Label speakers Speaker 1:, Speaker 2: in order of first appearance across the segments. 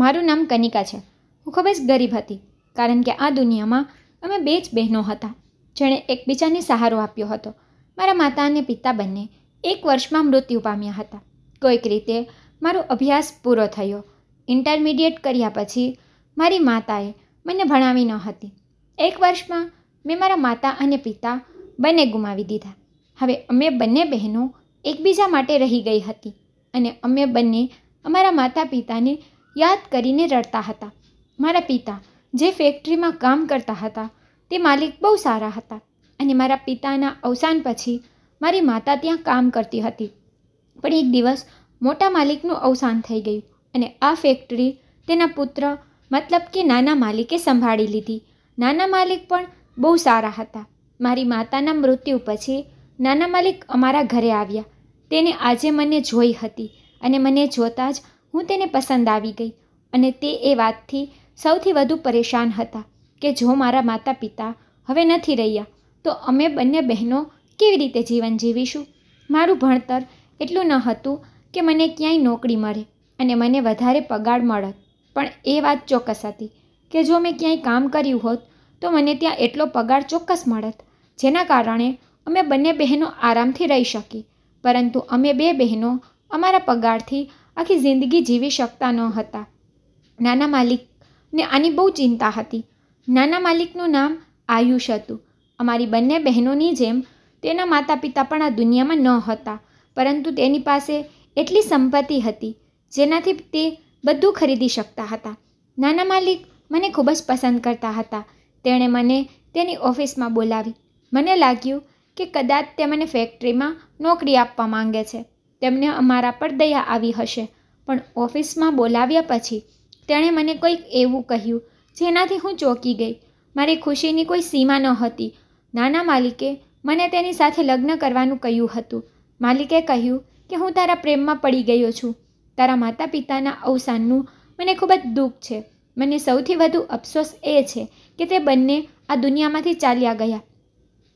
Speaker 1: મારું નામ કનિકા છે હું ખૂબ જ ગરીબ હતી કારણ કે આ દુનિયામાં અમે બે જ બહેનો હતા જેણે એકબીજાને સહારો આપ્યો હતો મારા માતા અને પિતા બંને એક વર્ષમાં મૃત્યુ પામ્યા હતા કોઈક રીતે મારો અભ્યાસ પૂરો થયો ઇન્ટરમીડિયેટ કર્યા પછી મારી માતાએ મને ભણાવી ન હતી એક વર્ષમાં મેં મારા માતા અને પિતા બંને ગુમાવી દીધા હવે અમે બંને બહેનો એકબીજા માટે રહી ગઈ હતી અને અમે બંને અમારા માતા પિતાને યાદ કરીને રડતા હતા મારા પિતા જે ફેક્ટરીમાં કામ કરતા હતા તે માલિક બહુ સારા હતા અને મારા પિતાના અવસાન પછી મારી માતા ત્યાં કામ કરતી હતી પણ એક દિવસ મોટા માલિકનું અવસાન થઈ ગયું અને આ ફેક્ટરી તેના પુત્ર મતલબ કે નાના માલિકે સંભાળી લીધી નાના માલિક પણ બહુ સારા હતા મારી માતાના મૃત્યુ પછી નાના માલિક અમારા ઘરે આવ્યા તેને આજે મને જોઈ હતી અને મને જોતાં જ હું તેને પસંદ આવી ગઈ અને તે એ વાતથી સૌથી વધુ પરેશાન હતા કે જો મારા માતા પિતા હવે નથી રહ્યા તો અમે બંને બહેનો કેવી રીતે જીવન જીવીશું મારું ભણતર એટલું ન હતું કે મને ક્યાંય નોકરી મળે અને મને વધારે પગાર મળત પણ એ વાત ચોક્કસ હતી કે જો મેં ક્યાંય કામ કર્યું હોત તો મને ત્યાં એટલો પગાર ચોક્કસ મળત જેના કારણે અમે બંને બહેનો આરામથી રહી શકી પરંતુ અમે બે બહેનો અમારા પગારથી આખી જિંદગી જીવી શકતા ન હતા નાના માલિકને આની બહુ ચિંતા હતી નાના માલિકનું નામ આયુષ હતું અમારી બંને બહેનોની જેમ તેના માતા પિતા પણ આ દુનિયામાં ન હતા પરંતુ તેની પાસે એટલી સંપત્તિ હતી જેનાથી તે બધું ખરીદી શકતા હતા નાના માલિક મને ખૂબ જ પસંદ કરતા હતા તેણે મને તેની ઓફિસમાં બોલાવી મને લાગ્યું કે કદાચ તે મને ફેક્ટરીમાં નોકરી આપવા માંગે છે તેમને અમારા પર દયા આવી હશે પણ ઓફિસમાં બોલાવ્યા પછી તેણે મને કંઈક એવું કહ્યું જેનાથી હું ચોંકી ગઈ મારી ખુશીની કોઈ સીમા ન હતી નાના માલિકે મને તેની સાથે લગ્ન કરવાનું કહ્યું હતું માલિકે કહ્યું કે હું તારા પ્રેમમાં પડી ગયો છું તારા માતા પિતાના અવસાનનું મને ખૂબ જ દુઃખ છે મને સૌથી વધુ અફસોસ એ છે કે તે બંને આ દુનિયામાંથી ચાલ્યા ગયા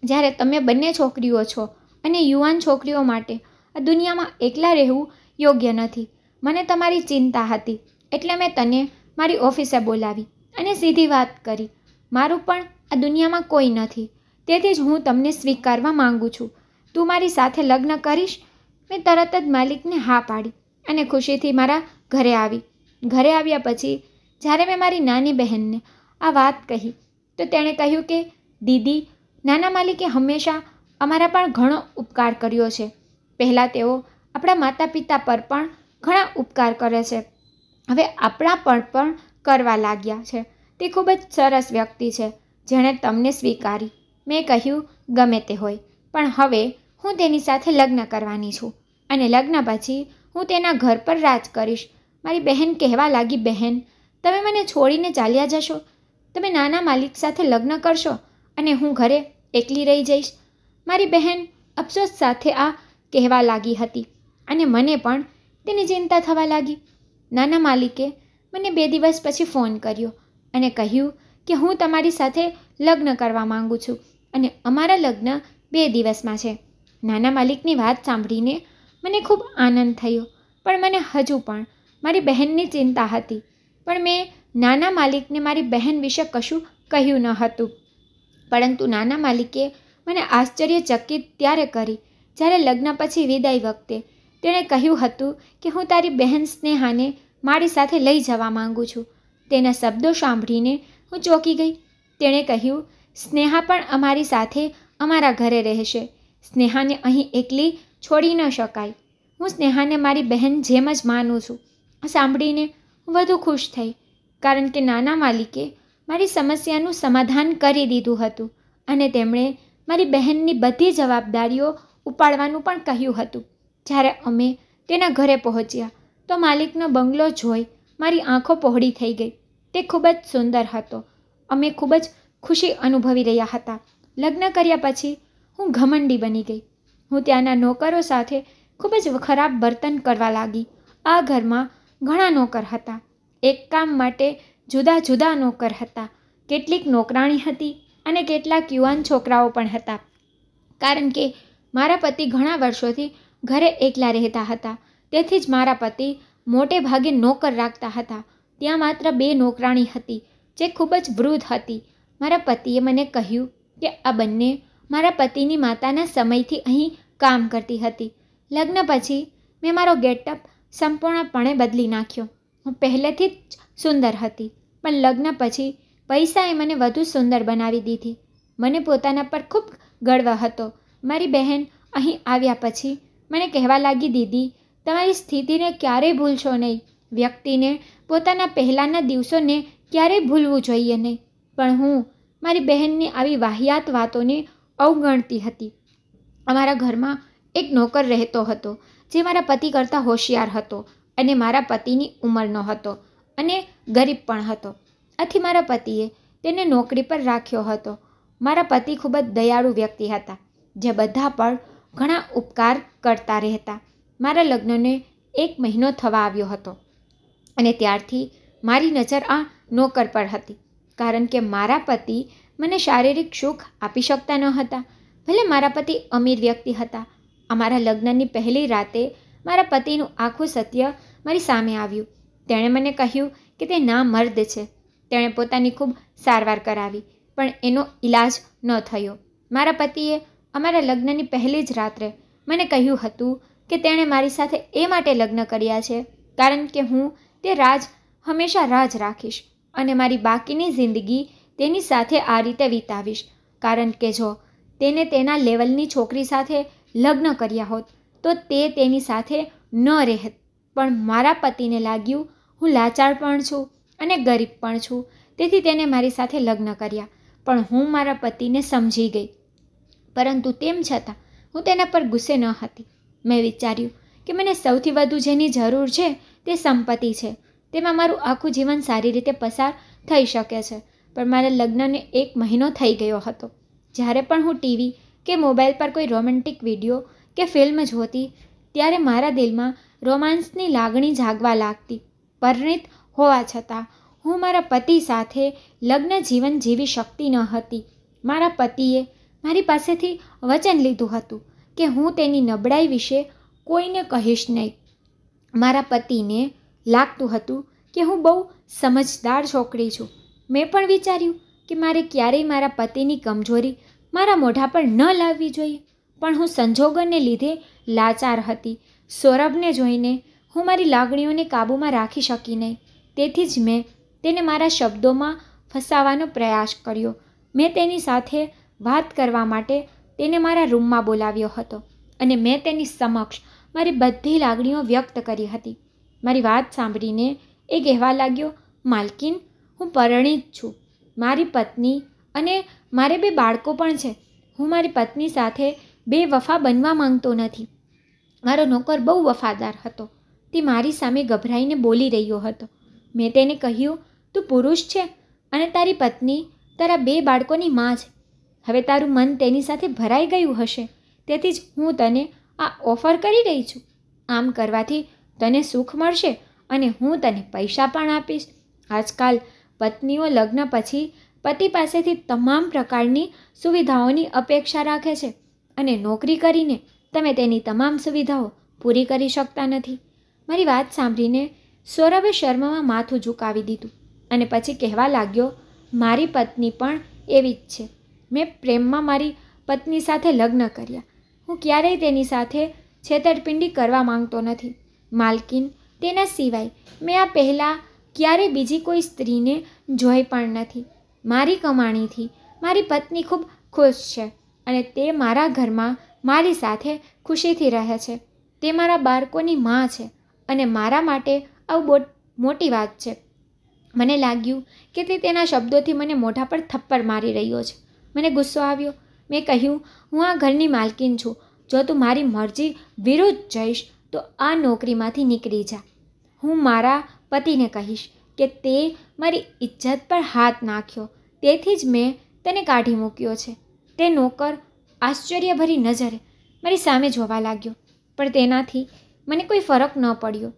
Speaker 1: જ્યારે તમે બંને છોકરીઓ છો અને યુવાન છોકરીઓ માટે આ દુનિયામાં એકલા રહેવું યોગ્ય નથી મને તમારી ચિંતા હતી એટલે મેં તને મારી ઓફિસે બોલાવી અને સીધી વાત કરી મારું પણ આ દુનિયામાં કોઈ નથી તેથી જ હું તમને સ્વીકારવા માંગુ છું તું મારી સાથે લગ્ન કરીશ મેં તરત જ માલિકને હા પાડી અને ખુશીથી મારા ઘરે આવી ઘરે આવ્યા પછી જ્યારે મેં મારી નાની બહેનને આ વાત કહી તો તેણે કહ્યું કે દીદી નાના માલિકે હંમેશા અમારા પણ ઘણો ઉપકાર કર્યો છે પહેલાં તેઓ આપણા માતા પિતા પર પણ ઘણા ઉપકાર કરે છે હવે આપણા પણ પણ કરવા લાગ્યા છે તે ખૂબ જ સરસ વ્યક્તિ છે જેણે તમને સ્વીકારી મેં કહ્યું ગમે તે હોય પણ હવે હું તેની સાથે લગ્ન કરવાની છું અને લગ્ન પછી હું તેના ઘર પર રાજ કરીશ મારી બહેન કહેવા લાગી બહેન તમે મને છોડીને ચાલ્યા જશો તમે નાના માલિક સાથે લગ્ન કરશો અને હું ઘરે એકલી રહી જઈશ મારી બહેન અફસોસ સાથે આ કહેવા લાગી હતી અને મને પણ તેની ચિંતા થવા લાગી નાના માલિકે મને બે દિવસ પછી ફોન કર્યો અને કહ્યું કે હું તમારી સાથે લગ્ન કરવા માગું છું અને અમારા લગ્ન બે દિવસમાં છે નાના માલિકની વાત સાંભળીને મને ખૂબ આનંદ થયો પણ મને હજુ પણ મારી બહેનની ચિંતા હતી પણ મેં નાના માલિકને મારી બહેન વિશે કશું કહ્યું ન હતું પરંતુ નાના માલિકે મને આશ્ચર્યચકિત ત્યારે કરી જ્યારે લગ્ન પછી વિદાય વખતે તેણે કહ્યું હતું કે હું તારી બહેન સ્નેહાને મારી સાથે લઈ જવા માંગુ છું તેના શબ્દો સાંભળીને હું ચોંકી ગઈ તેણે કહ્યું સ્નેહા પણ અમારી સાથે અમારા ઘરે રહેશે સ્નેહાને અહીં એકલી છોડી ન શકાય હું સ્નેહાને મારી બહેન જેમ જ માનું છું સાંભળીને હું વધુ ખુશ થઈ કારણ કે નાના માલિકે મારી સમસ્યાનું સમાધાન કરી દીધું હતું અને તેમણે મારી બહેનની બધી જવાબદારીઓ ઉપાડવાનું પણ કહ્યું હતું જ્યારે અમે તેના ઘરે પહોંચ્યા તો માલિકનો બંગલો જોઈ મારી આંખો પહોળી થઈ ગઈ તે ખૂબ જ સુંદર હતો અમે ખૂબ જ ખુશી અનુભવી રહ્યા હતા લગ્ન કર્યા પછી હું ઘમંડી બની ગઈ હું ત્યાંના નોકરો સાથે ખૂબ જ ખરાબ બર્તન કરવા લાગી આ ઘરમાં ઘણા નોકર હતા એક કામ માટે જુદા જુદા નોકર હતા કેટલીક નોકરાણી હતી અને કેટલાક યુવાન છોકરાઓ પણ હતા કારણ કે મારા પતિ ઘણા વર્ષોથી ઘરે એકલા રહેતા હતા તેથી જ મારા પતિ મોટે ભાગે નોકર રાખતા હતા ત્યાં માત્ર બે નોકરાણી હતી જે ખૂબ જ વૃદ્ધ હતી મારા પતિએ મને કહ્યું કે આ બંને મારા પતિની માતાના સમયથી અહીં કામ કરતી હતી લગ્ન પછી મેં મારો ગેટઅપ સંપૂર્ણપણે બદલી નાખ્યો હું પહેલેથી જ સુંદર હતી પણ લગ્ન પછી પૈસાએ મને વધુ સુંદર બનાવી દીધી મને પોતાના પર ખૂબ ગર્વ હતો મારી બહેન અહીં આવ્યા પછી મને કહેવા લાગી દીદી તમારી સ્થિતિને ક્યારેય ભૂલશો નહીં વ્યક્તિને પોતાના પહેલાંના દિવસોને ક્યારેય ભૂલવું જોઈએ નહીં પણ હું મારી બહેનની આવી વાહિયાત વાતોને અવગણતી હતી અમારા ઘરમાં એક નોકર રહેતો હતો જે મારા પતિ કરતાં હોશિયાર હતો અને મારા પતિની ઉંમરનો હતો અને ગરીબ પણ હતો આથી મારા પતિએ તેને નોકરી પર રાખ્યો હતો મારા પતિ ખૂબ જ દયાળુ વ્યક્તિ હતા જે બધા પણ ઘણા ઉપકાર કરતા રહેતા મારા લગ્નને એક મહિનો થવા આવ્યો હતો અને ત્યારથી મારી નજર આ નોકર પર હતી કારણ કે મારા પતિ મને શારીરિક સુખ આપી શકતા ન હતા ભલે મારા પતિ અમીર વ્યક્તિ હતા અમારા લગ્નની પહેલી રાતે મારા પતિનું આખું સત્ય મારી સામે આવ્યું તેણે મને કહ્યું કે તે ના મર્દ છે તેણે પોતાની ખૂબ સારવાર કરાવી પણ એનો ઈલાજ ન થયો મારા પતિએ અમારા લગ્નની પહેલી જ રાત્રે મને કહ્યું હતું કે તેણે મારી સાથે એ માટે લગ્ન કર્યા છે કારણ કે હું તે રાજ હંમેશા રાજ રાખીશ અને મારી બાકીની જિંદગી તેની સાથે આ રીતે વિતાવીશ કારણ કે જો તેને તેના લેવલની છોકરી સાથે લગ્ન કર્યા હોત તો તે તેની સાથે ન રહેત પણ મારા પતિને લાગ્યું હું લાચાર પણ છું અને ગરીબ પણ છું તેથી તેને મારી સાથે લગ્ન કર્યા પણ હું મારા પતિને સમજી ગઈ પરંતુ તેમ છતાં હું તેના પર ગુસ્સે ન હતી મેં વિચાર્યું કે મને સૌથી વધુ જેની જરૂર છે તે સંપત્તિ છે તેમાં મારું આખું જીવન સારી રીતે પસાર થઈ શકે છે પણ મારા લગ્નને એક મહિનો થઈ ગયો હતો જ્યારે પણ હું ટીવી કે મોબાઈલ પર કોઈ રોમેન્ટિક વિડીયો કે ફિલ્મ જોતી ત્યારે મારા દિલમાં રોમાન્સની લાગણી જાગવા લાગતી પરિણિત હોવા છતાં હું મારા પતિ સાથે લગ્ન જીવન જીવી શકતી ન હતી મારા પતિએ મારી પાસેથી વચન લીધું હતું કે હું તેની નબળાઈ વિશે કોઈને કહીશ નહીં મારા પતિને લાગતું હતું કે હું બહુ સમજદાર છોકરી છું મેં પણ વિચાર્યું કે મારે ક્યારેય મારા પતિની કમજોરી મારા મોઢા પર ન લાવવી જોઈએ પણ હું સંજોગોને લીધે લાચાર હતી સૌરભને જોઈને હું મારી લાગણીઓને કાબૂમાં રાખી શકી નહીં તેથી જ મેં તેને મારા શબ્દોમાં ફસાવાનો પ્રયાસ કર્યો મેં તેની સાથે વાત કરવા માટે તેને મારા રૂમમાં બોલાવ્યો હતો અને મેં તેની સમક્ષ મારી બધી લાગણીઓ વ્યક્ત કરી હતી મારી વાત સાંભળીને એ કહેવા લાગ્યો માલકીન હું પરણિત છું મારી પત્ની અને મારે બે બાળકો પણ છે હું મારી પત્ની સાથે બે વફા બનવા માંગતો નથી મારો નોકર બહુ વફાદાર હતો તે મારી સામે ગભરાઈને બોલી રહ્યો હતો મેં તેને કહ્યું તું પુરુષ છે અને તારી પત્ની તારા બે બાળકોની માં છે હવે તારું મન તેની સાથે ભરાઈ ગયું હશે તેથી જ હું તને આ ઓફર કરી રહી છું આમ કરવાથી તને સુખ મળશે અને હું તને પૈસા પણ આપીશ આજકાલ પત્નીઓ લગ્ન પછી પતિ પાસેથી તમામ પ્રકારની સુવિધાઓની અપેક્ષા રાખે છે અને નોકરી કરીને તમે તેની તમામ સુવિધાઓ પૂરી કરી શકતા નથી મારી વાત સાંભળીને સૌરભે શર્મામાં માથું ઝુકાવી દીધું અને પછી કહેવા લાગ્યો મારી પત્ની પણ એવી જ છે મેં પ્રેમમાં મારી પત્ની સાથે લગ્ન કર્યા હું ક્યારેય તેની સાથે છેતરપિંડી કરવા માંગતો નથી માલકીન તેના સિવાય મેં આ પહેલાં ક્યારે બીજી કોઈ સ્ત્રીને જોઈ પણ નથી મારી કમાણીથી મારી પત્ની ખૂબ ખુશ છે અને તે મારા ઘરમાં મારી સાથે ખુશીથી રહે છે તે મારા બાળકોની મા છે અને મારા માટે આવું મોટી વાત છે મને લાગ્યું કે તે તેના શબ્દોથી મને મોઢા પર થપ્પડ મારી રહ્યો છે મને ગુસ્સો આવ્યો મેં કહ્યું હું આ ઘરની માલકીન છું જો તું મારી મરજી વિરુદ્ધ જઈશ તો આ નોકરીમાંથી નીકળી જા હું મારા પતિને કહીશ કે તે મારી ઇજ્જત પર હાથ નાખ્યો તેથી જ મેં તેને કાઢી મૂક્યો છે તે નોકર આશ્ચર્યભરી નજરે મારી સામે જોવા લાગ્યો પણ તેનાથી મને કોઈ ફરક ન પડ્યો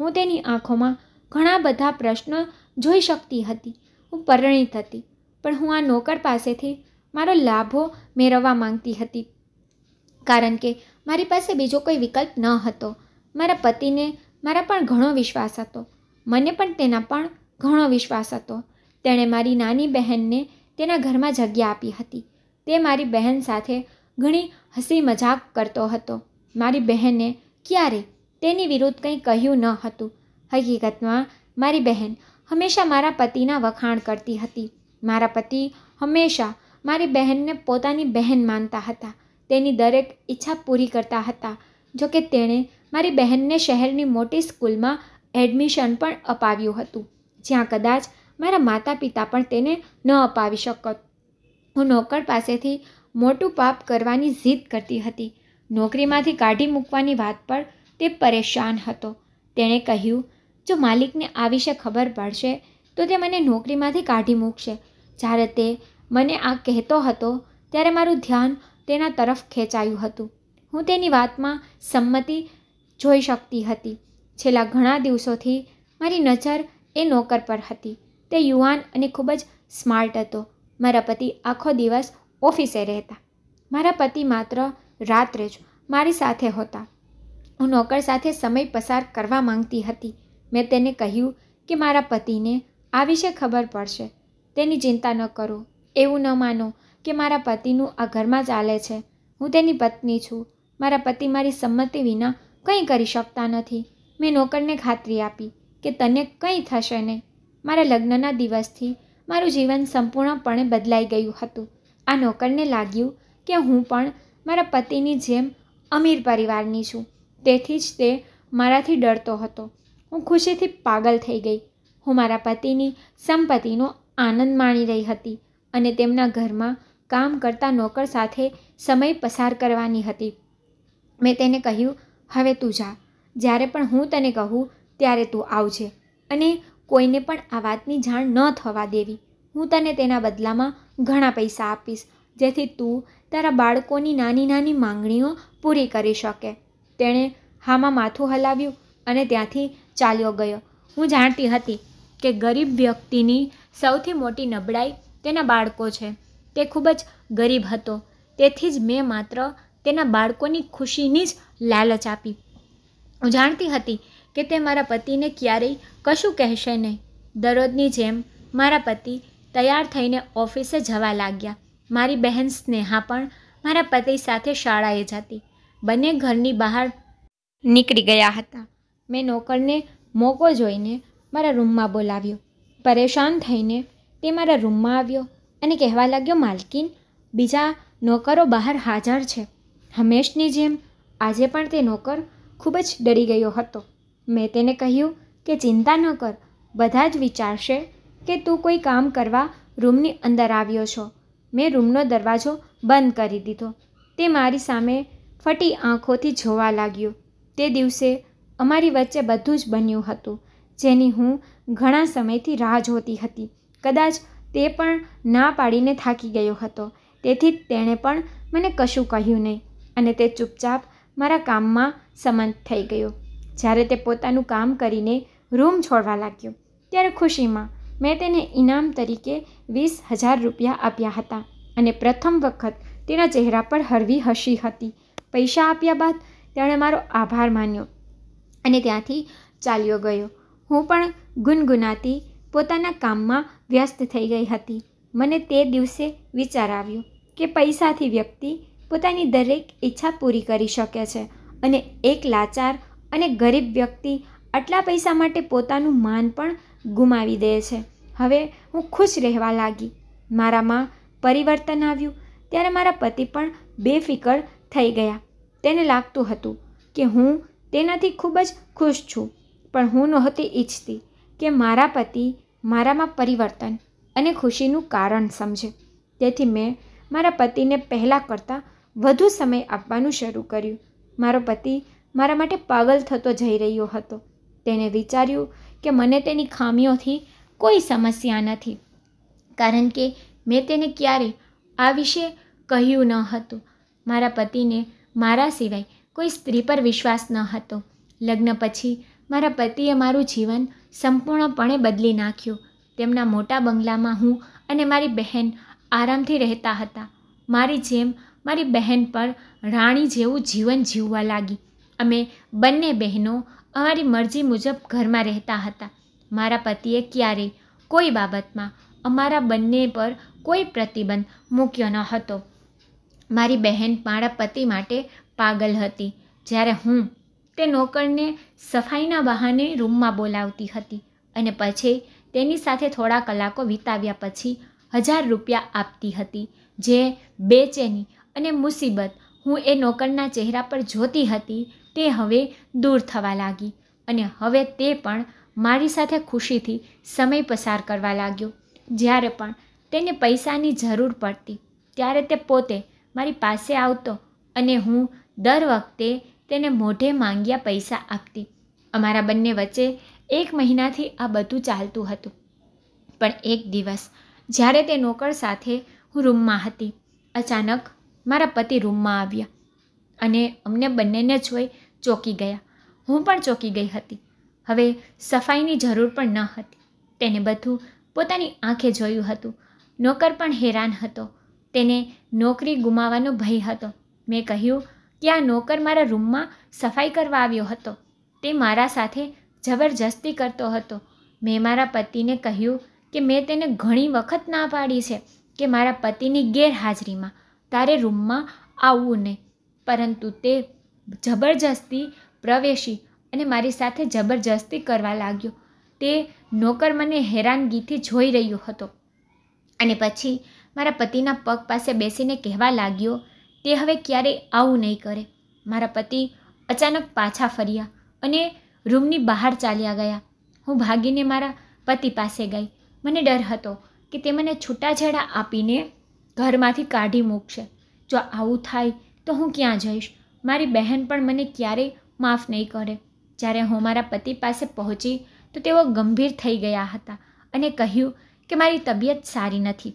Speaker 1: હું તેની આંખોમાં ઘણા બધા પ્રશ્નો જોઈ શકતી હતી હું પરણિત હતી પણ હું આ નોકર પાસેથી મારો લાભો મેળવવા માંગતી હતી કારણ કે મારી પાસે બીજો કોઈ વિકલ્પ ન હતો મારા પતિને મારા પણ ઘણો વિશ્વાસ હતો મને પણ તેના પણ ઘણો વિશ્વાસ હતો તેણે મારી નાની બહેનને તેના ઘરમાં જગ્યા આપી હતી તે મારી બહેન સાથે ઘણી હસી મજાક કરતો હતો મારી બહેને ક્યારે તેની વિરુદ્ધ કંઈ કહ્યું ન હતું હકીકતમાં મારી બહેન હંમેશા મારા પતિના વખાણ કરતી હતી મારા પતિ હંમેશા મારી બહેનને પોતાની બહેન માનતા હતા તેની દરેક ઈચ્છા પૂરી કરતા હતા જોકે તેણે મારી બહેનને શહેરની મોટી સ્કૂલમાં એડમિશન પણ અપાવ્યું હતું જ્યાં કદાચ મારા માતા પિતા પણ તેને ન અપાવી શકત હું નોકર પાસેથી મોટું પાપ કરવાની જીદ કરતી હતી નોકરીમાંથી કાઢી મૂકવાની વાત પર તે પરેશાન હતો તેણે કહ્યું જો માલિકને આ વિશે ખબર પડશે તો તે મને નોકરીમાંથી કાઢી મૂકશે જ્યારે તે મને આ કહેતો હતો ત્યારે મારું ધ્યાન તેના તરફ ખેંચાયું હતું હું તેની વાતમાં સંમતિ જોઈ શકતી હતી છેલ્લા ઘણા દિવસોથી મારી નજર એ નોકર પર હતી તે યુવાન અને ખૂબ જ સ્માર્ટ હતો મારા પતિ આખો દિવસ ઓફિસે રહેતા મારા પતિ માત્ર રાત્રે જ મારી સાથે હતા હું નોકર સાથે સમય પસાર કરવા માંગતી હતી મેં તેને કહ્યું કે મારા પતિને આ વિશે ખબર પડશે તેની ચિંતા ન કરો એવું ન માનો કે મારા પતિનું આ ઘરમાં ચાલે છે હું તેની પત્ની છું મારા પતિ મારી સંમતિ વિના કંઈ કરી શકતા નથી મેં નોકરને ખાતરી આપી કે તને કંઈ થશે નહીં મારા લગ્નના દિવસથી મારું જીવન સંપૂર્ણપણે બદલાઈ ગયું હતું આ નોકરને લાગ્યું કે હું પણ મારા પતિની જેમ અમીર પરિવારની છું તેથી જ તે મારાથી ડરતો હતો હું ખુશીથી પાગલ થઈ ગઈ હું મારા પતિની સંપત્તિનો આનંદ માણી રહી હતી અને તેમના ઘરમાં કામ કરતા નોકર સાથે સમય પસાર કરવાની હતી મેં તેને કહ્યું હવે તું જા જ્યારે પણ હું તને કહું ત્યારે તું આવજે અને કોઈને પણ આ વાતની જાણ ન થવા દેવી હું તને તેના બદલામાં ઘણા પૈસા આપીશ જેથી તું તારા બાળકોની નાની નાની માંગણીઓ પૂરી કરી શકે તેણે હામાં માથું હલાવ્યું અને ત્યાંથી ચાલ્યો ગયો હું જાણતી હતી કે ગરીબ વ્યક્તિની સૌથી મોટી નબળાઈ તેના બાળકો છે તે ખૂબ જ ગરીબ હતો તેથી જ મેં માત્ર તેના બાળકોની ખુશીની જ લાલચ આપી હું જાણતી હતી કે તે મારા પતિને ક્યારેય કશું કહેશે નહીં દરરોજની જેમ મારા પતિ તૈયાર થઈને ઓફિસે જવા લાગ્યા મારી બહેન સ્નેહા પણ મારા પતિ સાથે શાળાએ જતી બંને ઘરની બહાર નીકળી ગયા હતા મેં નોકરને મોકો જોઈને મારા રૂમમાં બોલાવ્યો પરેશાન થઈને તે મારા રૂમમાં આવ્યો અને કહેવા લાગ્યો માલકીન બીજા નોકરો બહાર હાજર છે હંમેશની જેમ આજે પણ તે નોકર ખૂબ જ ડરી ગયો હતો મેં તેને કહ્યું કે ચિંતા ન કર બધા જ વિચારશે કે તું કોઈ કામ કરવા રૂમની અંદર આવ્યો છો મેં રૂમનો દરવાજો બંધ કરી દીધો તે મારી સામે ફટી આંખોથી જોવા લાગ્યો તે દિવસે અમારી વચ્ચે બધું જ બન્યું હતું જેની હું ઘણા સમયથી રાહ જોતી હતી કદાચ તે પણ ના પાડીને થાકી ગયો હતો તેથી તેણે પણ મને કશું કહ્યું નહીં અને તે ચૂપચાપ મારા કામમાં સમંત થઈ ગયો જ્યારે તે પોતાનું કામ કરીને રૂમ છોડવા લાગ્યો ત્યારે ખુશીમાં મેં તેને ઇનામ તરીકે વીસ હજાર રૂપિયા આપ્યા હતા અને પ્રથમ વખત તેના ચહેરા પર હળવી હસી હતી પૈસા આપ્યા બાદ તેણે મારો આભાર માન્યો અને ત્યાંથી ચાલ્યો ગયો હું પણ ગુનગુનાતી પોતાના કામમાં વ્યસ્ત થઈ ગઈ હતી મને તે દિવસે વિચાર આવ્યો કે પૈસાથી વ્યક્તિ પોતાની દરેક ઈચ્છા પૂરી કરી શકે છે અને એક લાચાર અને ગરીબ વ્યક્તિ આટલા પૈસા માટે પોતાનું માન પણ ગુમાવી દે છે હવે હું ખુશ રહેવા લાગી મારામાં પરિવર્તન આવ્યું ત્યારે મારા પતિ પણ બેફિકર થઈ ગયા તેને લાગતું હતું કે હું તેનાથી ખૂબ જ ખુશ છું પણ હું નહોતી ઈચ્છતી કે મારા પતિ મારામાં પરિવર્તન અને ખુશીનું કારણ સમજે તેથી મેં મારા પતિને પહેલાં કરતાં વધુ સમય આપવાનું શરૂ કર્યું મારો પતિ મારા માટે પાગલ થતો જઈ રહ્યો હતો તેને વિચાર્યું કે મને તેની ખામીઓથી કોઈ સમસ્યા નથી કારણ કે મેં તેને ક્યારે આ વિશે કહ્યું ન હતું મારા પતિને મારા સિવાય કોઈ સ્ત્રી પર વિશ્વાસ ન હતો લગ્ન પછી મારા પતિએ મારું જીવન સંપૂર્ણપણે બદલી નાખ્યું તેમના મોટા બંગલામાં હું અને મારી બહેન આરામથી રહેતા હતા મારી જેમ મારી બહેન પર રાણી જેવું જીવન જીવવા લાગી અમે બંને બહેનો અમારી મરજી મુજબ ઘરમાં રહેતા હતા મારા પતિએ ક્યારેય કોઈ બાબતમાં અમારા બંને પર કોઈ પ્રતિબંધ મૂક્યો ન હતો મારી બહેન મારા પતિ માટે પાગલ હતી જ્યારે હું તે નોકરને સફાઈના બહાને રૂમમાં બોલાવતી હતી અને પછી તેની સાથે થોડા કલાકો વિતાવ્યા પછી હજાર રૂપિયા આપતી હતી જે બેચેની અને મુસીબત હું એ નોકરના ચહેરા પર જોતી હતી તે હવે દૂર થવા લાગી અને હવે તે પણ મારી સાથે ખુશીથી સમય પસાર કરવા લાગ્યો જ્યારે પણ તેને પૈસાની જરૂર પડતી ત્યારે તે પોતે મારી પાસે આવતો અને હું દર વખતે તેને મોઢે માંગ્યા પૈસા આપતી અમારા બંને વચ્ચે એક મહિનાથી આ બધું ચાલતું હતું પણ એક દિવસ જ્યારે તે નોકર સાથે હું રૂમમાં હતી અચાનક મારા પતિ રૂમમાં આવ્યા અને અમને બંનેને જોઈ ચોંકી ગયા હું પણ ચોંકી ગઈ હતી હવે સફાઈની જરૂર પણ ન હતી તેને બધું પોતાની આંખે જોયું હતું નોકર પણ હેરાન હતો તેને નોકરી ગુમાવવાનો ભય હતો મેં કહ્યું ત્યાં નોકર મારા રૂમમાં સફાઈ કરવા આવ્યો હતો તે મારા સાથે જબરજસ્તી કરતો હતો મેં મારા પતિને કહ્યું કે મેં તેને ઘણી વખત ના પાડી છે કે મારા પતિની ગેરહાજરીમાં તારે રૂમમાં આવવું નહીં પરંતુ તે જબરજસ્તી પ્રવેશી અને મારી સાથે જબરજસ્તી કરવા લાગ્યો તે નોકર મને હેરાનગીથી જોઈ રહ્યો હતો અને પછી મારા પતિના પગ પાસે બેસીને કહેવા લાગ્યો તે હવે ક્યારેય આવું નહીં કરે મારા પતિ અચાનક પાછા ફર્યા અને રૂમની બહાર ચાલ્યા ગયા હું ભાગીને મારા પતિ પાસે ગઈ મને ડર હતો કે તે મને છૂટાછેડા આપીને ઘરમાંથી કાઢી મૂકશે જો આવું થાય તો હું ક્યાં જઈશ મારી બહેન પણ મને ક્યારેય માફ નહીં કરે જ્યારે હું મારા પતિ પાસે પહોંચી તો તેઓ ગંભીર થઈ ગયા હતા અને કહ્યું કે મારી તબિયત સારી નથી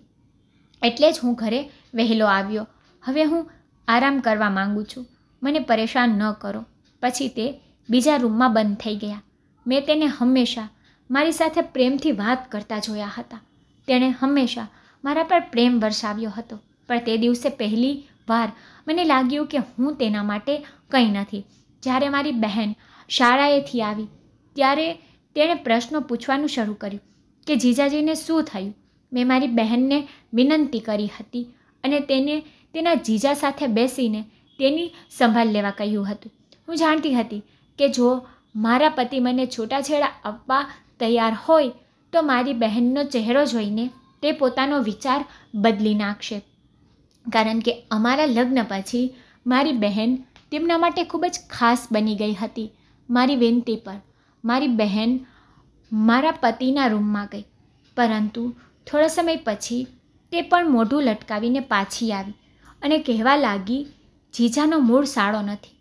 Speaker 1: એટલે જ હું ઘરે વહેલો આવ્યો હવે હું આરામ કરવા માગું છું મને પરેશાન ન કરો પછી તે બીજા રૂમમાં બંધ થઈ ગયા મેં તેને હંમેશા મારી સાથે પ્રેમથી વાત કરતા જોયા હતા તેણે હંમેશા મારા પર પ્રેમ વરસાવ્યો હતો પણ તે દિવસે પહેલી વાર મને લાગ્યું કે હું તેના માટે કંઈ નથી જ્યારે મારી બહેન શાળાએથી આવી ત્યારે તેણે પ્રશ્નો પૂછવાનું શરૂ કર્યું કે જીજાજીને શું થયું મેં મારી બહેનને વિનંતી કરી હતી અને તેને તેના જીજા સાથે બેસીને તેની સંભાળ લેવા કહ્યું હતું હું જાણતી હતી કે જો મારા પતિ મને છૂટાછેડા આપવા તૈયાર હોય તો મારી બહેનનો ચહેરો જોઈને તે પોતાનો વિચાર બદલી નાખશે કારણ કે અમારા લગ્ન પછી મારી બહેન તેમના માટે ખૂબ જ ખાસ બની ગઈ હતી મારી વિનંતી પર મારી બહેન મારા પતિના રૂમમાં ગઈ પરંતુ થોડા સમય પછી તે પણ મોઢું લટકાવીને પાછી આવી અને કહેવા લાગી જીજાનો મૂળ સાળો નથી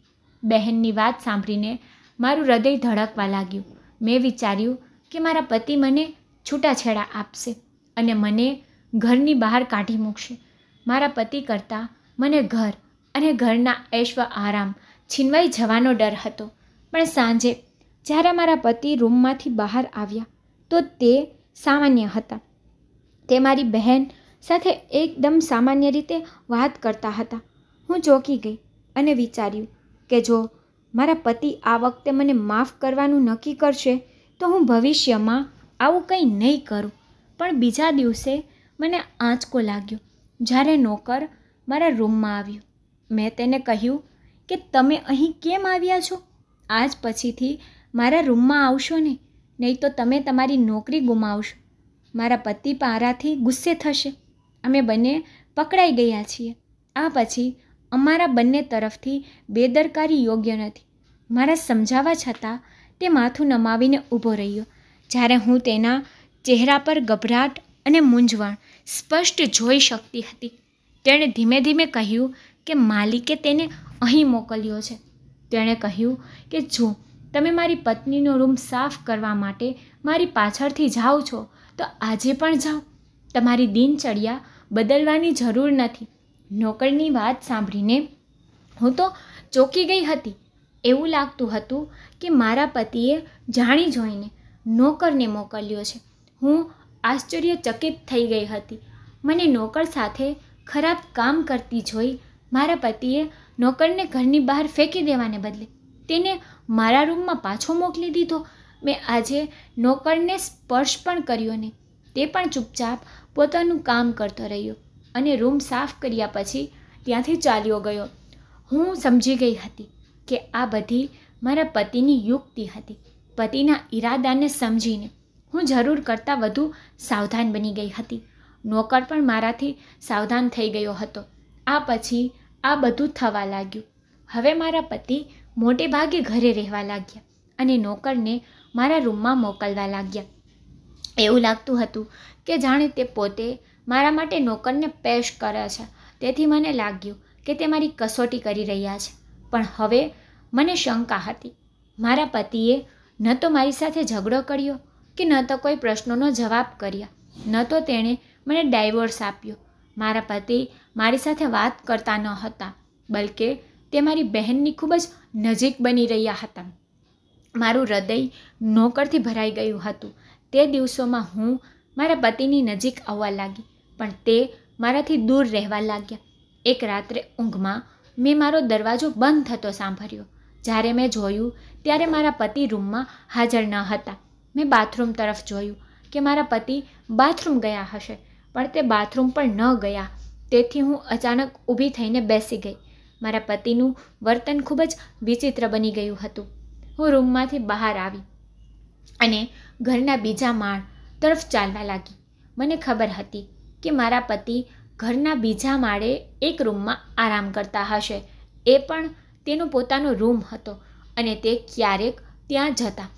Speaker 1: બહેનની વાત સાંભળીને મારું હૃદય ધડકવા લાગ્યું મેં વિચાર્યું કે મારા પતિ મને છૂટાછેડા આપશે અને મને ઘરની બહાર કાઢી મૂકશે મારા પતિ કરતાં મને ઘર અને ઘરના ઐશ્વ આરામ છીનવાઈ જવાનો ડર હતો પણ સાંજે જ્યારે મારા પતિ રૂમમાંથી બહાર આવ્યા તો તે સામાન્ય હતા તે મારી બહેન સાથે એકદમ સામાન્ય રીતે વાત કરતા હતા હું ચોંકી ગઈ અને વિચાર્યું કે જો મારા પતિ આ વખતે મને માફ કરવાનું નક્કી કરશે તો હું ભવિષ્યમાં આવું કંઈ નહીં કરું પણ બીજા દિવસે મને આંચકો લાગ્યો જ્યારે નોકર મારા રૂમમાં આવ્યો મેં તેને કહ્યું કે તમે અહીં કેમ આવ્યા છો આજ પછીથી મારા રૂમમાં આવશો ને નહીં તો તમે તમારી નોકરી ગુમાવશો મારા પતિ પારાથી ગુસ્સે થશે અમે બંને પકડાઈ ગયા છીએ આ પછી અમારા બંને તરફથી બેદરકારી યોગ્ય નથી મારા સમજાવવા છતાં તે માથું નમાવીને ઊભો રહ્યો જ્યારે હું તેના ચહેરા પર ગભરાટ અને મૂંઝવણ સ્પષ્ટ જોઈ શકતી હતી તેણે ધીમે ધીમે કહ્યું કે માલિકે તેને અહીં મોકલ્યો છે તેણે કહ્યું કે જો તમે મારી પત્નીનો રૂમ સાફ કરવા માટે મારી પાછળથી જાઓ છો તો આજે પણ જાઓ તમારી દિનચર્યા બદલવાની જરૂર નથી નોકરની વાત સાંભળીને હું તો ચોંકી ગઈ હતી એવું લાગતું હતું કે મારા પતિએ જાણી જોઈને નોકરને મોકલ્યો છે હું આશ્ચર્યચકિત થઈ ગઈ હતી મને નોકર સાથે ખરાબ કામ કરતી જોઈ મારા પતિએ નોકરને ઘરની બહાર ફેંકી દેવાને બદલે તેને મારા રૂમમાં પાછો મોકલી દીધો મેં આજે નોકરને સ્પર્શ પણ કર્યો ને તે પણ ચૂપચાપ પોતાનું કામ કરતો રહ્યો અને રૂમ સાફ કર્યા પછી ત્યાંથી ચાલ્યો ગયો હું સમજી ગઈ હતી કે આ બધી મારા પતિની યુક્તિ હતી પતિના ઈરાદાને સમજીને હું જરૂર કરતાં વધુ સાવધાન બની ગઈ હતી નોકર પણ મારાથી સાવધાન થઈ ગયો હતો આ પછી આ બધું થવા લાગ્યું હવે મારા પતિ મોટે ભાગે ઘરે રહેવા લાગ્યા અને નોકરને મારા રૂમમાં મોકલવા લાગ્યા એવું લાગતું હતું કે જાણે તે પોતે મારા માટે નોકરને પેશ કરે છે તેથી મને લાગ્યું કે તે મારી કસોટી કરી રહ્યા છે પણ હવે મને શંકા હતી મારા પતિએ ન તો મારી સાથે ઝઘડો કર્યો કે ન તો કોઈ પ્રશ્નોનો જવાબ કર્યા ન તો તેણે મને ડાયવોર્સ આપ્યો મારા પતિ મારી સાથે વાત કરતા ન હતા બલકે તે મારી બહેનની ખૂબ જ નજીક બની રહ્યા હતા મારું હૃદય નોકરથી ભરાઈ ગયું હતું તે દિવસોમાં હું મારા પતિની નજીક આવવા લાગી પણ તે મારાથી દૂર રહેવા લાગ્યા એક રાત્રે ઊંઘમાં મેં મારો દરવાજો બંધ થતો સાંભળ્યો જ્યારે મેં જોયું ત્યારે મારા પતિ રૂમમાં હાજર ન હતા મેં બાથરૂમ તરફ જોયું કે મારા પતિ બાથરૂમ ગયા હશે પણ તે બાથરૂમ પણ ન ગયા તેથી હું અચાનક ઊભી થઈને બેસી ગઈ મારા પતિનું વર્તન ખૂબ જ વિચિત્ર બની ગયું હતું હું રૂમમાંથી બહાર આવી અને ઘરના બીજા માળ તરફ ચાલવા લાગી મને ખબર હતી કે મારા પતિ ઘરના બીજા માળે એક રૂમમાં આરામ કરતા હશે એ પણ તેનો પોતાનો રૂમ હતો અને તે ક્યારેક ત્યાં જતા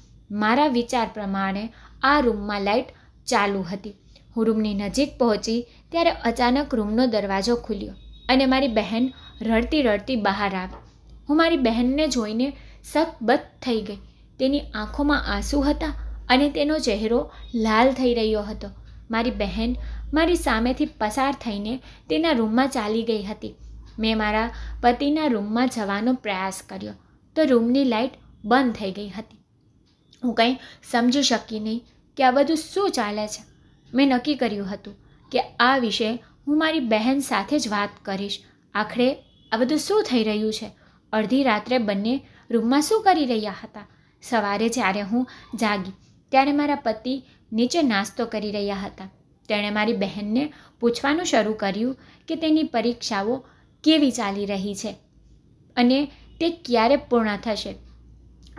Speaker 1: મારા વિચાર પ્રમાણે આ રૂમમાં લાઇટ ચાલુ હતી હું રૂમની નજીક પહોંચી ત્યારે અચાનક રૂમનો દરવાજો ખુલ્યો અને મારી બહેન રડતી રડતી બહાર આવી હું મારી બહેનને જોઈને સકબત થઈ ગઈ તેની આંખોમાં આંસુ હતા અને તેનો ચહેરો લાલ થઈ રહ્યો હતો મારી બહેન મારી સામેથી પસાર થઈને તેના રૂમમાં ચાલી ગઈ હતી મેં મારા પતિના રૂમમાં જવાનો પ્રયાસ કર્યો તો રૂમની લાઇટ બંધ થઈ ગઈ હતી હું કંઈ સમજી શકી નહીં કે આ બધું શું ચાલે છે મેં નક્કી કર્યું હતું કે આ વિશે હું મારી બહેન સાથે જ વાત કરીશ આખરે આ બધું શું થઈ રહ્યું છે અડધી રાત્રે બંને રૂમમાં શું કરી રહ્યા હતા સવારે જ્યારે હું જાગી ત્યારે મારા પતિ નીચે નાસ્તો કરી રહ્યા હતા તેણે મારી બહેનને પૂછવાનું શરૂ કર્યું કે તેની પરીક્ષાઓ કેવી ચાલી રહી છે અને તે ક્યારે પૂર્ણ થશે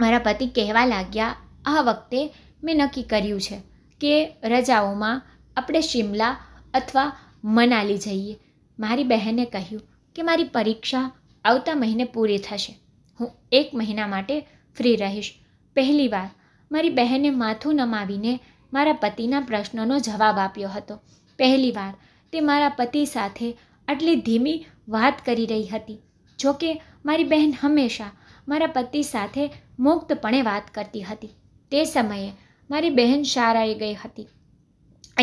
Speaker 1: મારા પતિ કહેવા લાગ્યા આ વખતે મેં નક્કી કર્યું છે કે રજાઓમાં આપણે શિમલા અથવા મનાલી જઈએ મારી બહેને કહ્યું કે મારી પરીક્ષા આવતા મહિને પૂરી થશે હું એક મહિના માટે ફ્રી રહીશ પહેલીવાર મારી બહેને માથું નમાવીને મારા પતિના પ્રશ્નનો જવાબ આપ્યો હતો પહેલીવાર તે મારા પતિ સાથે આટલી ધીમી વાત કરી રહી હતી જોકે મારી બહેન હંમેશા મારા પતિ સાથે મુક્તપણે વાત કરતી હતી તે સમયે મારી બહેન શાળાએ ગઈ હતી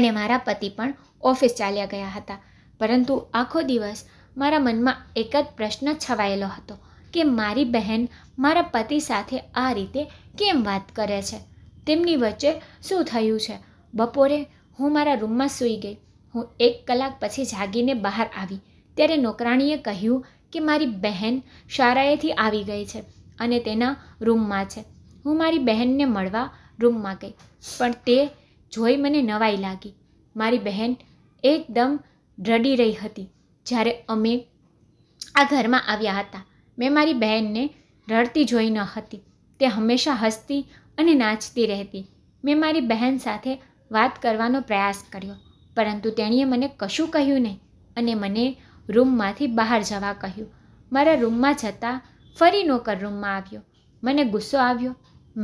Speaker 1: અને મારા પતિ પણ ઓફિસ ચાલ્યા ગયા હતા પરંતુ આખો દિવસ મારા મનમાં એક જ પ્રશ્ન છવાયેલો હતો કે મારી બહેન મારા પતિ સાથે આ રીતે કેમ વાત કરે છે તેમની વચ્ચે શું થયું છે બપોરે હું મારા રૂમમાં સૂઈ ગઈ હું એક કલાક પછી જાગીને બહાર આવી ત્યારે નોકરાણીએ કહ્યું કે મારી બહેન શાળાએથી આવી ગઈ છે અને તેના રૂમમાં છે હું મારી બહેનને મળવા રૂમમાં ગઈ પણ તે જોઈ મને નવાઈ લાગી મારી બહેન એકદમ રડી રહી હતી જ્યારે અમે આ ઘરમાં આવ્યા હતા મેં મારી બહેનને રડતી જોઈ ન હતી તે હંમેશા હસતી અને નાચતી રહેતી મેં મારી બહેન સાથે વાત કરવાનો પ્રયાસ કર્યો પરંતુ તેણીએ મને કશું કહ્યું નહીં અને મને રૂમમાંથી બહાર જવા કહ્યું મારા રૂમમાં જતાં ફરી નોકર રૂમમાં આવ્યો મને ગુસ્સો આવ્યો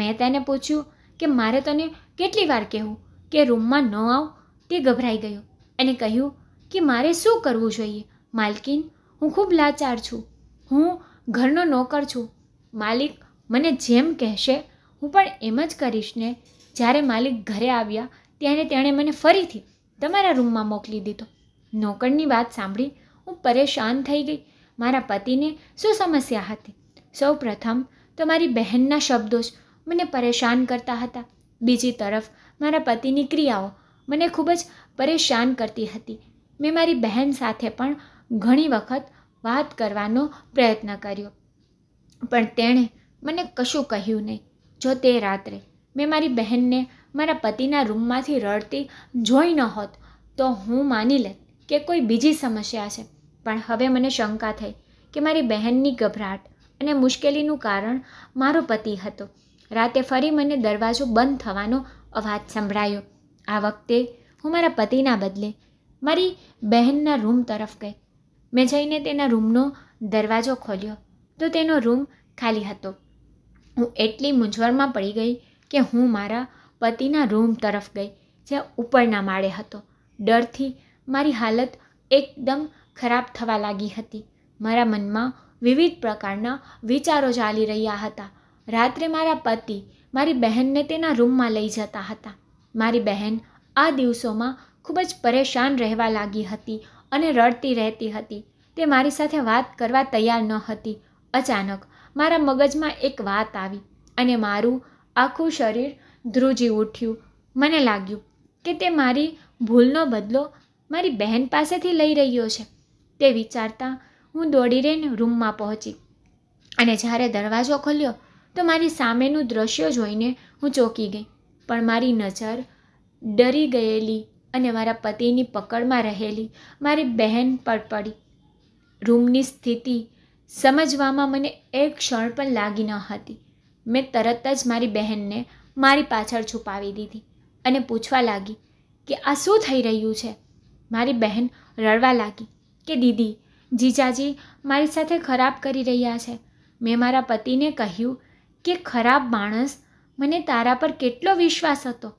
Speaker 1: મેં તેને પૂછ્યું કે મારે તને કેટલી વાર કહેવું કે રૂમમાં ન આવ તે ગભરાઈ ગયો અને કહ્યું કે મારે શું કરવું જોઈએ માલકીન હું ખૂબ લાચાર છું હું ઘરનો નોકર છું માલિક મને જેમ કહેશે હું પણ એમ જ કરીશ ને જ્યારે માલિક ઘરે આવ્યા ત્યારે તેણે મને ફરીથી તમારા રૂમમાં મોકલી દીધો નોકરની વાત સાંભળી હું પરેશાન થઈ ગઈ મારા પતિને શું સમસ્યા હતી સૌ પ્રથમ તો મારી બહેનના શબ્દો જ મને પરેશાન કરતા હતા બીજી તરફ મારા પતિની ક્રિયાઓ મને ખૂબ જ પરેશાન કરતી હતી મેં મારી બહેન સાથે પણ ઘણી વખત વાત કરવાનો પ્રયત્ન કર્યો પણ તેણે મને કશું કહ્યું નહીં જો તે રાત્રે મેં મારી બહેનને મારા પતિના રૂમમાંથી રડતી જોઈ ન હોત તો હું માની લેત કે કોઈ બીજી સમસ્યા છે પણ હવે મને શંકા થઈ કે મારી બહેનની ગભરાટ અને મુશ્કેલીનું કારણ મારો પતિ હતો રાતે ફરી મને દરવાજો બંધ થવાનો અવાજ સંભળાયો આ વખતે હું મારા પતિના બદલે મારી બહેનના રૂમ તરફ ગઈ મેં જઈને તેના રૂમનો દરવાજો ખોલ્યો તો તેનો રૂમ ખાલી હતો હું એટલી મૂંઝવણમાં પડી ગઈ કે હું મારા પતિના રૂમ તરફ ગઈ જ્યાં ઉપરના માળે હતો ડરથી મારી હાલત એકદમ ખરાબ થવા લાગી હતી મારા મનમાં વિવિધ પ્રકારના વિચારો ચાલી રહ્યા હતા રાત્રે મારા પતિ મારી બહેનને તેના રૂમમાં લઈ જતા હતા મારી બહેન આ દિવસોમાં ખૂબ જ પરેશાન રહેવા લાગી હતી અને રડતી રહેતી હતી તે મારી સાથે વાત કરવા તૈયાર ન હતી અચાનક મારા મગજમાં એક વાત આવી અને મારું આખું શરીર ધ્રુજી ઉઠ્યું મને લાગ્યું કે તે મારી ભૂલનો બદલો મારી બહેન પાસેથી લઈ રહ્યો છે તે વિચારતા હું દોડી રહીને રૂમમાં પહોંચી અને જ્યારે દરવાજો ખોલ્યો તો મારી સામેનું દ્રશ્ય જોઈને હું ચોંકી ગઈ પણ મારી નજર ડરી ગયેલી અને મારા પતિની પકડમાં રહેલી મારી બહેન પર પડી રૂમની સ્થિતિ સમજવામાં મને એક ક્ષણ પણ લાગી ન હતી મેં તરત જ મારી બહેનને મારી પાછળ છુપાવી દીધી અને પૂછવા લાગી કે આ શું થઈ રહ્યું છે મારી બહેન રડવા લાગી કે દીદી જીજાજી મારી સાથે ખરાબ કરી રહ્યા છે મેં મારા પતિને કહ્યું કે ખરાબ માણસ મને તારા પર કેટલો વિશ્વાસ હતો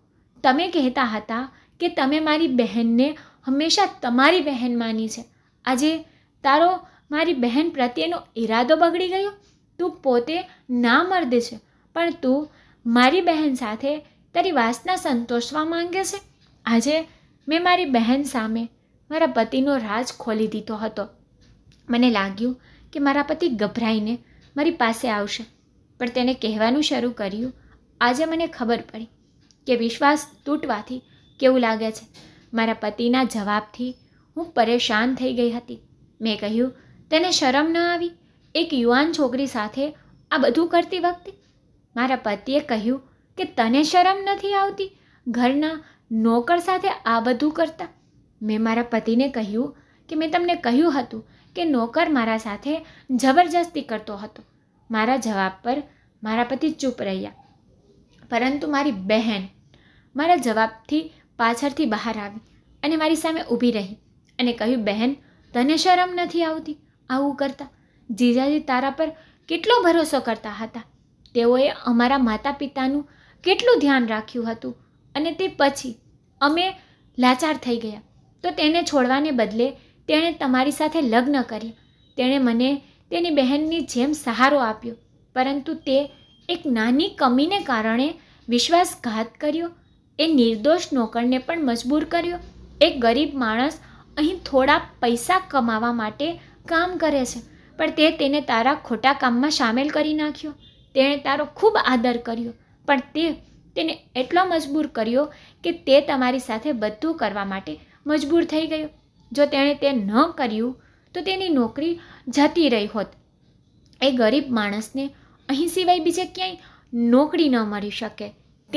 Speaker 1: તમે કહેતા હતા કે તમે મારી બહેનને હંમેશા તમારી બહેન માની છે આજે તારો મારી બહેન પ્રત્યેનો ઈરાદો બગડી ગયો તું પોતે ના મર્દ છે પણ તું મારી બહેન સાથે તારી વાસના સંતોષવા માંગે છે આજે મેં મારી બહેન સામે મારા પતિનો રાજ ખોલી દીધો હતો મને લાગ્યું કે મારા પતિ ગભરાઈને મારી પાસે આવશે પણ તેને કહેવાનું શરૂ કર્યું આજે મને ખબર પડી કે વિશ્વાસ તૂટવાથી કેવું લાગે છે મારા પતિના જવાબથી હું પરેશાન થઈ ગઈ હતી મેં કહ્યું તેને શરમ ન આવી એક યુવાન છોકરી સાથે આ બધું કરતી વખતે મારા પતિએ કહ્યું કે તને શરમ નથી આવતી ઘરના નોકર સાથે આ બધું કરતા મેં મારા પતિને કહ્યું કે મેં તમને કહ્યું હતું કે નોકર મારા સાથે જબરજસ્તી કરતો હતો મારા જવાબ પર મારા પતિ ચૂપ રહ્યા પરંતુ મારી બહેન મારા જવાબથી પાછળથી બહાર આવી અને મારી સામે ઊભી રહી અને કહ્યું બહેન તને શરમ નથી આવતી આવું કરતા જીજાજી તારા પર કેટલો ભરોસો કરતા હતા તેઓએ અમારા માતા પિતાનું કેટલું ધ્યાન રાખ્યું હતું અને તે પછી અમે લાચાર થઈ ગયા તો તેને છોડવાને બદલે તેણે તમારી સાથે લગ્ન કર્યા તેણે મને તેની બહેનની જેમ સહારો આપ્યો પરંતુ તે એક નાની કમીને કારણે વિશ્વાસઘાત કર્યો એ નિર્દોષ નોકરને પણ મજબૂર કર્યો એક ગરીબ માણસ અહીં થોડા પૈસા કમાવા માટે કામ કરે છે પણ તે તેને તારા ખોટા કામમાં સામેલ કરી નાખ્યો તેણે તારો ખૂબ આદર કર્યો પણ તે તેને એટલો મજબૂર કર્યો કે તે તમારી સાથે બધું કરવા માટે મજબૂર થઈ ગયો જો તેણે તે ન કર્યું તો તેની નોકરી જતી રહી હોત એ ગરીબ માણસને અહીં સિવાય બીજે ક્યાંય નોકરી ન મળી શકે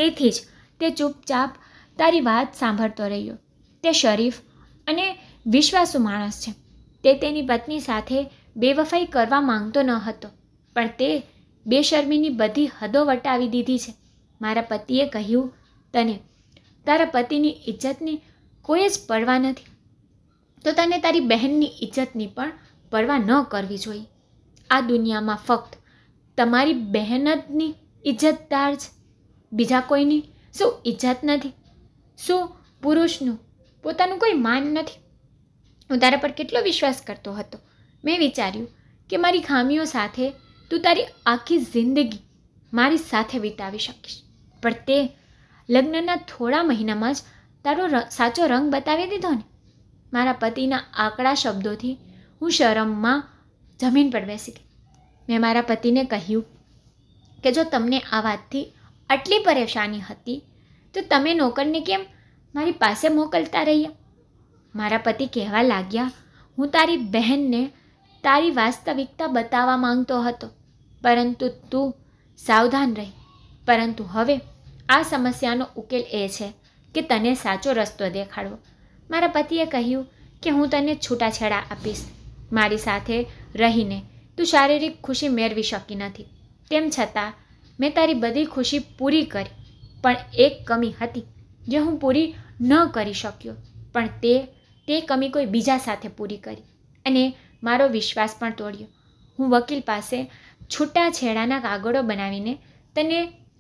Speaker 1: તેથી જ તે ચૂપચાપ તારી વાત સાંભળતો રહ્યો તે શરીફ અને વિશ્વાસુ માણસ છે તે તેની પત્ની સાથે બેવફાઈ કરવા માંગતો ન હતો પણ તે બેશરમીની બધી હદો વટાવી દીધી છે મારા પતિએ કહ્યું તને તારા પતિની ઇજ્જતની કોઈ જ પરવા નથી તો તને તારી બહેનની ઇજ્જતની પણ પરવા ન કરવી જોઈએ આ દુનિયામાં ફક્ત તમારી બહેન જની ઇજ્જતદાર છે બીજા કોઈની શું ઇજ્જત નથી શું પુરુષનું પોતાનું કોઈ માન નથી હું તારા પર કેટલો વિશ્વાસ કરતો હતો મેં વિચાર્યું કે મારી ખામીઓ સાથે તું તારી આખી જિંદગી મારી સાથે વિતાવી શકીશ પણ તે લગ્નના થોડા મહિનામાં જ તારો સાચો રંગ બતાવી દીધો ને મારા પતિના આકડા શબ્દોથી હું શરમમાં જમીન પર બેસી ગઈ મેં મારા પતિને કહ્યું કે જો તમને આ વાતથી આટલી પરેશાની હતી તો તમે નોકરને કેમ મારી પાસે મોકલતા રહ્યા મારા પતિ કહેવા લાગ્યા હું તારી બહેનને તારી વાસ્તવિકતા બતાવવા માંગતો હતો પરંતુ તું સાવધાન રહી પરંતુ હવે આ સમસ્યાનો ઉકેલ એ છે કે તને સાચો રસ્તો દેખાડવો મારા પતિએ કહ્યું કે હું તને છૂટાછેડા આપીશ મારી સાથે રહીને તું શારીરિક ખુશી મેળવી શકી નથી તેમ છતાં મેં તારી બધી ખુશી પૂરી કરી પણ એક કમી હતી જે હું પૂરી ન કરી શક્યો પણ તે તે કમી કોઈ બીજા સાથે પૂરી કરી અને મારો વિશ્વાસ પણ તોડ્યો હું વકીલ પાસે છૂટા છેડાના કાગળો બનાવીને તને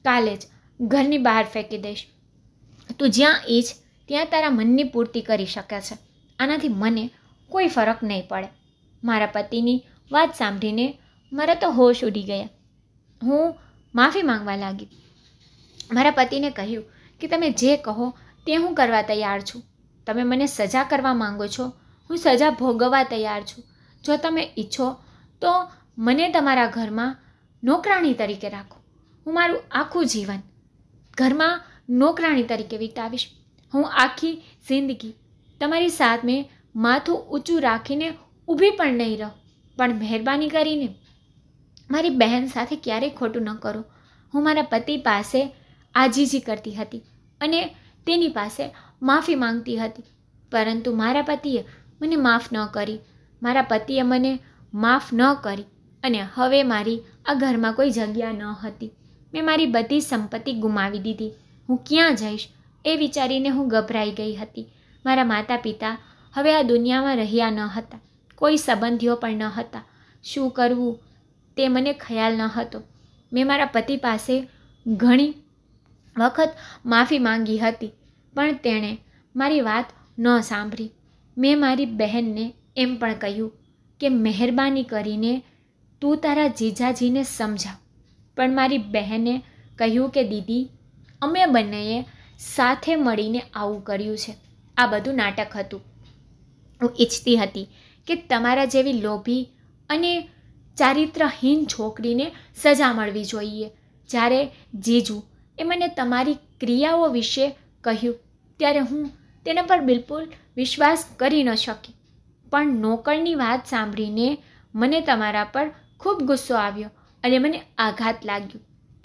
Speaker 1: કાલે જ ઘરની બહાર ફેંકી દઈશ તું જ્યાં ઈચ્છ ત્યાં તારા મનની પૂર્તિ કરી શકે છે આનાથી મને કોઈ ફરક નહીં પડે મારા પતિની વાત સાંભળીને મારા તો હોશ ઉડી ગયા હું માફી માંગવા લાગી મારા પતિને કહ્યું કે તમે જે કહો તે હું કરવા તૈયાર છું તમે મને સજા કરવા માંગો છો હું સજા ભોગવવા તૈયાર છું જો તમે ઈચ્છો તો મને તમારા ઘરમાં નોકરાણી તરીકે રાખો હું મારું આખું જીવન ઘરમાં નોકરાણી તરીકે વિતાવીશ હું આખી જિંદગી તમારી સાથે માથું ઊંચું રાખીને ઊભી પણ નહીં રહો પણ મહેરબાની કરીને મારી બહેન સાથે ક્યારેય ખોટું ન કરો હું મારા પતિ પાસે આજીજી કરતી હતી અને તેની પાસે માફી માંગતી હતી પરંતુ મારા પતિએ મને માફ ન કરી મારા પતિએ મને માફ ન કરી અને હવે મારી આ ઘરમાં કોઈ જગ્યા ન હતી મેં મારી બધી સંપત્તિ ગુમાવી દીધી હું ક્યાં જઈશ એ વિચારીને હું ગભરાઈ ગઈ હતી મારા માતા પિતા હવે આ દુનિયામાં રહ્યા ન હતા કોઈ સંબંધીઓ પણ ન હતા શું કરવું તે મને ખ્યાલ ન હતો મેં મારા પતિ પાસે ઘણી વખત માફી માંગી હતી પણ તેણે મારી વાત ન સાંભળી મેં મારી બહેનને એમ પણ કહ્યું કે મહેરબાની કરીને તું તારા જીજાજીને સમજાવ પણ મારી બહેને કહ્યું કે દીદી અમે બંનેએ સાથે મળીને આવું કર્યું છે આ બધું નાટક હતું હું ઈચ્છતી હતી કે તમારા જેવી લોભી અને ચારિત્રહીન છોકરીને સજા મળવી જોઈએ જ્યારે જીજુ એ મને તમારી ક્રિયાઓ વિશે કહ્યું ત્યારે હું તેના પર બિલકુલ વિશ્વાસ કરી ન શકી પણ નોકરની વાત સાંભળીને મને તમારા પર ખૂબ ગુસ્સો આવ્યો અને મને આઘાત લાગ્યો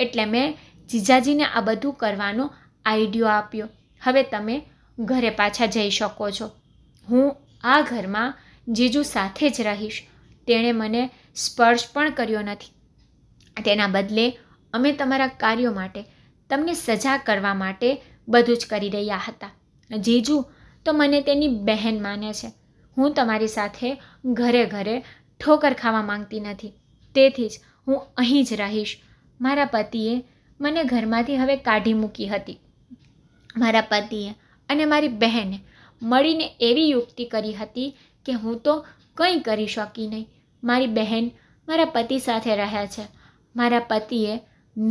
Speaker 1: એટલે મેં જીજાજીને આ બધું કરવાનો આઈડિયો આપ્યો હવે તમે ઘરે પાછા જઈ શકો છો હું આ ઘરમાં જીજુ સાથે જ રહીશ તેણે મને સ્પર્શ પણ કર્યો નથી તેના બદલે અમે તમારા કાર્યો માટે તમને સજા કરવા માટે બધું જ કરી રહ્યા હતા જીજુ તો મને તેની બહેન માને છે હું તમારી સાથે ઘરે ઘરે ઠોકર ખાવા માંગતી નથી તેથી જ હું અહીં જ રહીશ મારા પતિએ મને ઘરમાંથી હવે કાઢી મૂકી હતી મારા પતિએ અને મારી બહેને મળીને એવી યુક્તિ કરી હતી કે હું તો કંઈ કરી શકી નહીં મારી બહેન મારા પતિ સાથે રહ્યા છે મારા પતિએ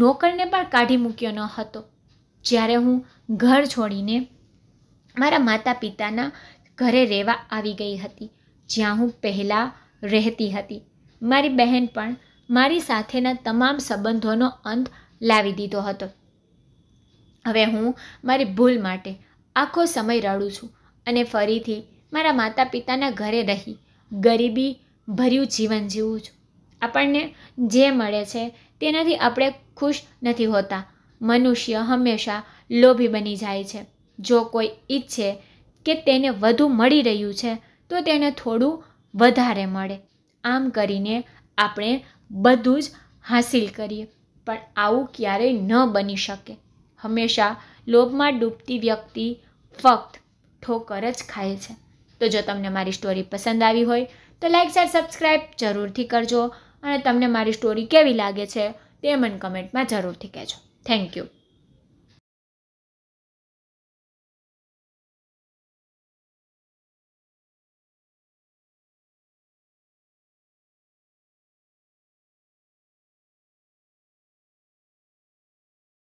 Speaker 1: નોકરને પણ કાઢી મૂક્યો ન હતો જ્યારે હું ઘર છોડીને મારા માતા પિતાના ઘરે રહેવા આવી ગઈ હતી જ્યાં હું પહેલાં રહેતી હતી મારી બહેન પણ મારી સાથેના તમામ સંબંધોનો અંત લાવી દીધો હતો હવે હું મારી ભૂલ માટે આખો સમય રડું છું અને ફરીથી મારા માતા પિતાના ઘરે રહી ગરીબી ભર્યું જીવન જીવું છું આપણને જે મળે છે તેનાથી આપણે ખુશ નથી હોતા મનુષ્ય હંમેશા લોભી બની જાય છે જો કોઈ ઈચ્છે કે તેને વધુ મળી રહ્યું છે તો તેને થોડું વધારે મળે આમ કરીને આપણે બધું જ હાસિલ કરીએ પણ આવું ક્યારેય ન બની શકે હંમેશા લોભમાં ડૂબતી વ્યક્તિ ફક્ત ઠોકર જ ખાય છે તો જો તમને મારી સ્ટોરી પસંદ આવી હોય તો લાઇક શેર સબસ્ક્રાઈબ જરૂરથી કરજો અને તમને મારી સ્ટોરી કેવી લાગે છે તે મને કમેન્ટમાં જરૂરથી કહેજો Thank you.